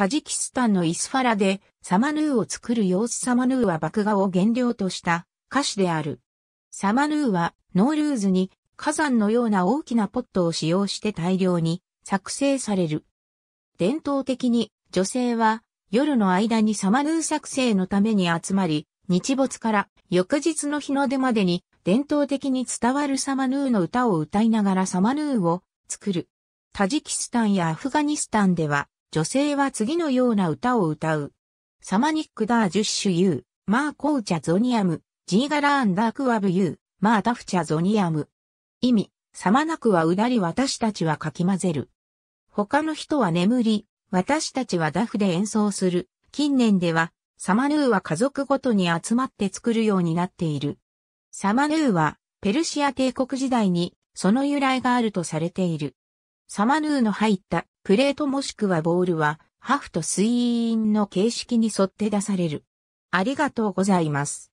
タジキスタンのイスファラでサマヌーを作る様子サマヌーは麦芽を原料とした歌詞である。サマヌーはノールーズに火山のような大きなポットを使用して大量に作成される。伝統的に女性は夜の間にサマヌー作成のために集まり、日没から翌日の日の出までに伝統的に伝わるサマヌーの歌を歌いながらサマヌーを作る。タジキスタンやアフガニスタンでは女性は次のような歌を歌う。サマニックダージュッシュユー、マーコーチャゾニアム、ジーガラーンダークワブユー、マータフチャゾニアム。意味、サマなくはうだり私たちはかき混ぜる。他の人は眠り、私たちはダフで演奏する。近年では、サマヌーは家族ごとに集まって作るようになっている。サマヌーは、ペルシア帝国時代に、その由来があるとされている。サマヌーの入ったプレートもしくはボールはハフとスイーンの形式に沿って出される。ありがとうございます。